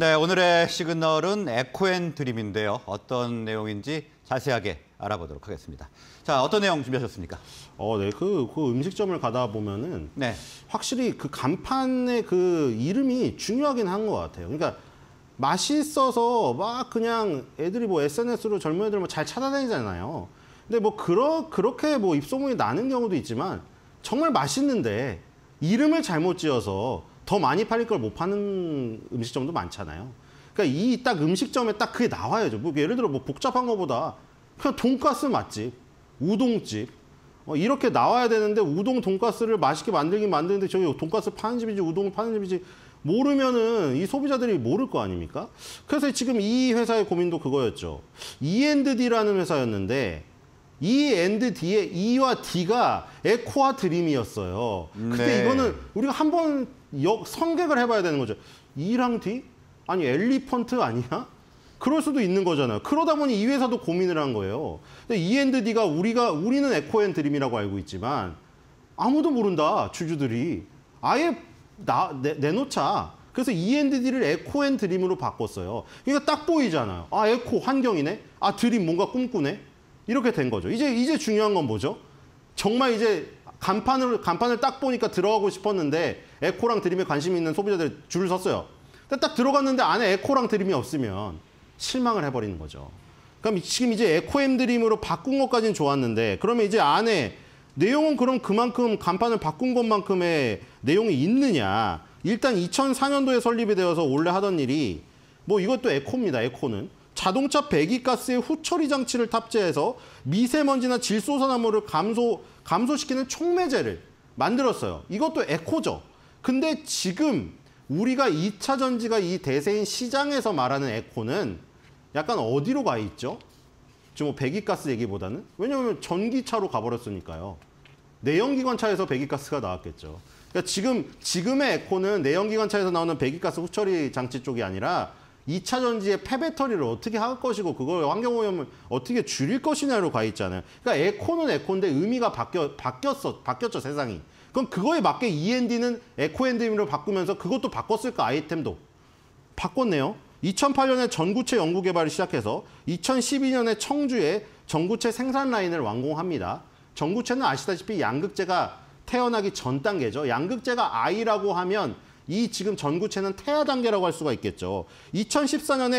네, 오늘의 시그널은 에코앤드림인데요. 어떤 내용인지 자세하게 알아보도록 하겠습니다. 자, 어떤 내용 준비하셨습니까? 어, 네. 그, 그 음식점을 가다 보면은 네. 확실히 그 간판의 그 이름이 중요하긴 한 것 같아요. 그러니까 맛있어서 막 그냥 애들이 뭐 SNS로 젊은 애들 뭐잘 찾아다니잖아요. 근데 뭐 그러, 그렇게 뭐 입소문이 나는 경우도 있지만 정말 맛있는데 이름을 잘못 지어서 더 많이 팔릴 걸 못 파는 음식점도 많잖아요. 그러니까 이 딱 음식점에 딱 그게 나와야죠. 뭐 예를 들어 뭐 복잡한 거보다 그냥 돈가스 맛집, 우동집 어, 이렇게 나와야 되는데 우동 돈가스를 맛있게 만들긴 만드는데 저기 돈가스 파는 집인지 우동을 파는 집인지 모르면은 이 소비자들이 모를 거 아닙니까? 그래서 지금 이 회사의 고민도 그거였죠. E&D라는 회사였는데 E and D의 E와 D가 에코와 드림이었어요. 근데 네. 이거는 우리가 한번 역 성객을 해봐야 되는 거죠. E랑 D? 아니 엘리펀트 아니야? 그럴 수도 있는 거잖아요. 그러다 보니 이 회사도 고민을 한 거예요. 근데 E n d D가 우리가 우리는 에코 앤 드림이라고 알고 있지만 아무도 모른다 주주들이 아예 나, 내, 내놓자. 그래서 E&D를 에코 앤 드림으로 바꿨어요. 그러니까 딱 보이잖아요. 아, 에코 환경이네. 아, 드림 뭔가 꿈꾸네. 이렇게 된 거죠. 이제 이제 중요한 건 뭐죠? 정말 이제 간판을, 간판을 딱 보니까 들어가고 싶었는데 에코랑 드림에 관심 있는 소비자들 줄을 섰어요. 근데 딱 들어갔는데 안에 에코랑 드림이 없으면 실망을 해버리는 거죠. 그럼 지금 이제 에코엠 드림으로 바꾼 것까지는 좋았는데 그러면 이제 안에 내용은 그럼 그만큼 간판을 바꾼 것만큼의 내용이 있느냐. 일단 2004년도에 설립이 되어서 원래 하던 일이 뭐 이것도 에코입니다. 에코는. 자동차 배기가스의 후처리 장치를 탑재해서 미세먼지나 질소산화물을 감소 감소시키는 촉매제를 만들었어요. 이것도 에코죠. 근데 지금 우리가 2차 전지가 이 대세인 시장에서 말하는 에코는 약간 어디로 가 있죠? 지금 뭐 배기가스 얘기보다는? 왜냐하면 전기차로 가버렸으니까요. 내연기관차에서 배기가스가 나왔겠죠. 그러니까 지금, 지금의 에코는 내연기관차에서 나오는 배기가스 후처리 장치 쪽이 아니라 2차 전지의 폐배터리를 어떻게 할 것이고 그걸 환경오염을 어떻게 줄일 것이냐로 가 있잖아요. 그러니까 에코는 에코인데 의미가 바뀌어, 바뀌었어, 바뀌었죠 세상이. 그럼 그거에 맞게 END는 에코엔드로 바꾸면서 그것도 바꿨을까 아이템도 바꿨네요. 2008년에 전구체 연구 개발을 시작해서 2012년에 청주에 전구체 생산 라인을 완공합니다. 전구체는 아시다시피 양극재가 태어나기 전 단계죠. 양극재가 I라고 하면 이 지금 전구체는 태아 단계라고 할 수가 있겠죠. 2014년에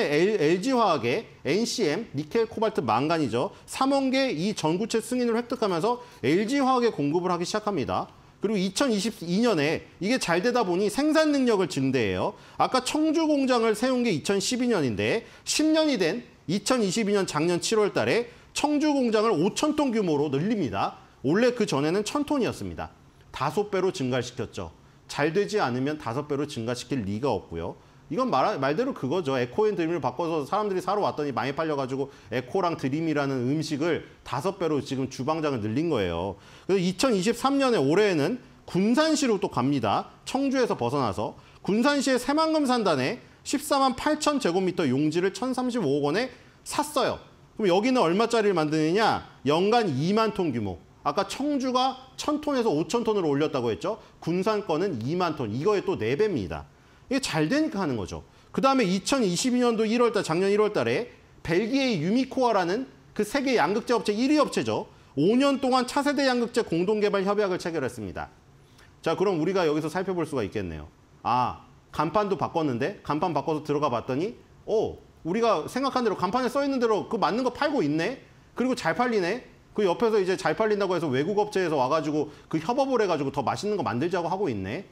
LG화학의 NCM, 니켈 코발트 망간이죠. 3원계 이 전구체 승인을 획득하면서 LG화학에 공급을 하기 시작합니다. 그리고 2022년에 이게 잘 되다 보니 생산 능력을 증대해요. 아까 청주 공장을 세운 게 2012년인데 10년이 된 2022년 작년 7월 달에 청주 공장을 5천 톤 규모로 늘립니다. 원래 그 전에는 1 0톤이었습니다 다섯 배로 증가시켰죠. 잘 되지 않으면 다섯 배로 증가시킬 리가 없고요. 이건 말, 말대로 그거죠. 에코인 드림을 바꿔서 사람들이 사러 왔더니 많이 팔려가지고 에코랑 드림이라는 음식을 다섯 배로 지금 주방장을 늘린 거예요. 그래서 2023년에 올해에는 군산시로 또 갑니다. 청주에서 벗어나서 군산시의 새만금산단에 14만 8천 제곱미터 용지를 1,035억 원에 샀어요. 그럼 여기는 얼마짜리를 만드느냐? 연간 2만 톤 규모. 아까 청주가 천톤에서오천톤으로 올렸다고 했죠. 군산권은 2만 톤. 이거의 또 네배입니다 이게 잘 되니까 하는 거죠. 그다음에 2022년도 1월 달 작년 1월 달에 벨기에의 유미코아라는 그 세계 양극재 업체 1위 업체죠. 5년 동안 차세대 양극재 공동개발 협약을 체결했습니다. 자, 그럼 우리가 여기서 살펴볼 수가 있겠네요. 아, 간판도 바꿨는데 간판 바꿔서 들어가 봤더니 오, 우리가 생각한 대로 간판에 써 있는 대로 그 맞는 거 팔고 있네. 그리고 잘 팔리네. 그 옆에서 이제 잘 팔린다고 해서 외국 업체에서 와가지고 그 협업을 해가지고 더 맛있는 거 만들자고 하고 있네.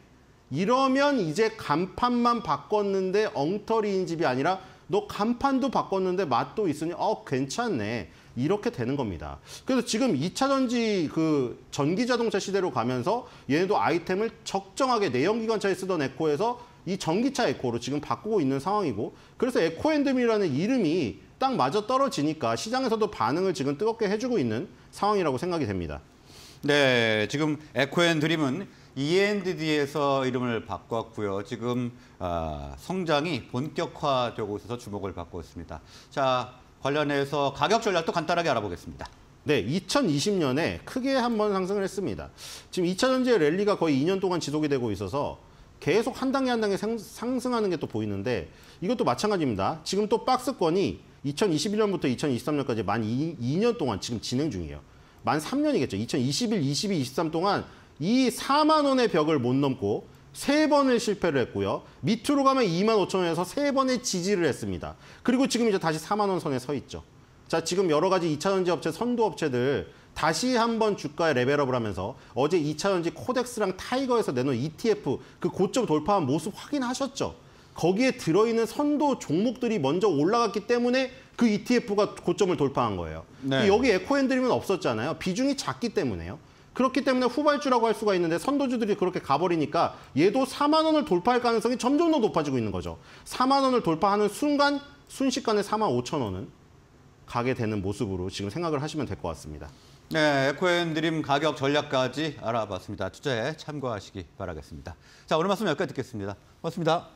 이러면 이제 간판만 바꿨는데 엉터리인 집이 아니라 너 간판도 바꿨는데 맛도 있으니 어 괜찮네 이렇게 되는 겁니다. 그래서 지금 2차 전지 그 전기 자동차 시대로 가면서 얘네도 아이템을 적정하게 내연기관차에 쓰던 에코에서 이 전기차 에코로 지금 바꾸고 있는 상황이고 그래서 에코앤드미라는 이름이 딱 맞아 떨어지니까 시장에서도 반응을 지금 뜨겁게 해주고 있는 상황이라고 생각이 됩니다. 네, 지금 에코앤드림은 ENDD에서 이름을 바꿨고요. 지금 어, 성장이 본격화되고 있어서 주목을 받고 있습니다. 자, 관련해서 가격 전략도 간단하게 알아보겠습니다. 네, 2020년에 크게 한번 상승을 했습니다. 지금 2차 전지의 랠리가 거의 2년 동안 지속이 되고 있어서 계속 한 단계 한 단계 상승하는 게 또 보이는데 이것도 마찬가지입니다. 지금 또 박스권이 2021년부터 2023년까지 만 2, 년 동안 지금 진행 중이에요. 만 3년이겠죠. 2021, 22, 23 동안 이 4만 원의 벽을 못 넘고 3번을 실패를 했고요. 밑으로 가면 2만 5천 원에서 3번의 지지를 했습니다. 그리고 지금 이제 다시 4만 원 선에 서 있죠. 자, 지금 여러 가지 2차전지 업체, 선도 업체들 다시 한번 주가에 레벨업을 하면서 어제 2차전지 코덱스랑 타이거에서 내놓은 ETF 그 고점 돌파한 모습 확인하셨죠? 거기에 들어있는 선도 종목들이 먼저 올라갔기 때문에 그 ETF가 고점을 돌파한 거예요. 네. 여기 에코핸드림은 없었잖아요. 비중이 작기 때문에요. 그렇기 때문에 후발주라고 할 수가 있는데 선도주들이 그렇게 가버리니까 얘도 4만 원을 돌파할 가능성이 점점 더 높아지고 있는 거죠. 4만 원을 돌파하는 순간 순식간에 4만 5천 원은 가게 되는 모습으로 지금 생각을 하시면 될 것 같습니다. 네, 에코앤드림 가격 전략까지 알아봤습니다. 투자에 참고하시기 바라겠습니다. 자, 오늘 말씀 여기까지 듣겠습니다. 고맙습니다.